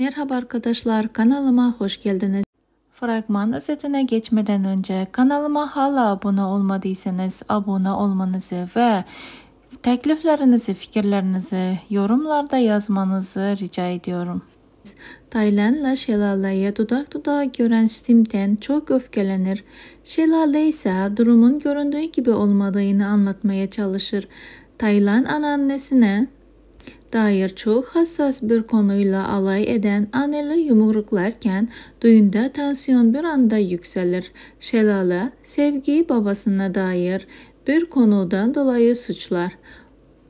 Merhaba arkadaşlar kanalıma hoş geldiniz. Fragman özetine geçmeden önce kanalıma hala abone olmadıysanız abone olmanızı ve tekliflerinizi, fikirlerinizi yorumlarda yazmanızı rica ediyorum. Taylandla şelaleye dudak dudağa gören Simten çok öfkelenir. Şelale ise durumun göründüğü gibi olmadığını anlatmaya çalışır. Taylan anneannesine dair çok hassas bir konuyla alay eden anneli yumruklarken duyunda tansiyon bir anda yükselir. Şelale sevgi babasına dair bir konudan dolayı suçlar.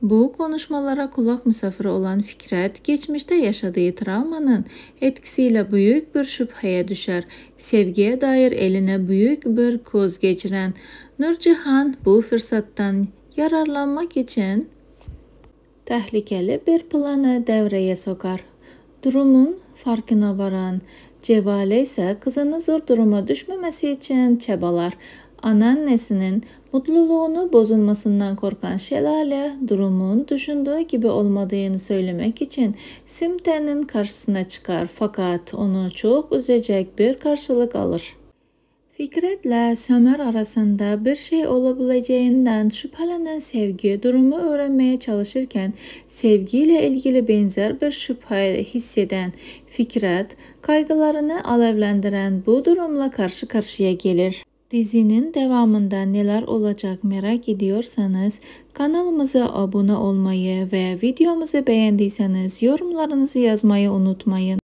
Bu konuşmalara kulak misafiri olan Fikret, geçmişte yaşadığı travmanın etkisiyle büyük bir şüpheye düşer. Sevgiye dair eline büyük bir koz geçiren Nurcihan bu fırsattan yararlanmak için tehlikeli bir planı devreye sokar. Durumun farkına varan Cevale ise kızını zor duruma düşmemesi için çabalar. Anneannesinin mutluluğunu bozulmasından korkan Şelale durumun düşündüğü gibi olmadığını söylemek için Simte'nin karşısına çıkar fakat onu çok üzecek bir karşılık alır. Fikretle Sömer arasında bir şey olabileceğinden şüphelenen Sevgi durumu öğrenmeye çalışırken sevgiyle ilgili benzer bir şüphe hisseden Fikret kaygılarını alevlendiren bu durumla karşı karşıya gelir. Dizinin devamında neler olacak merak ediyorsanız kanalımıza abone olmayı ve videomuzu beğendiyseniz yorumlarınızı yazmayı unutmayın.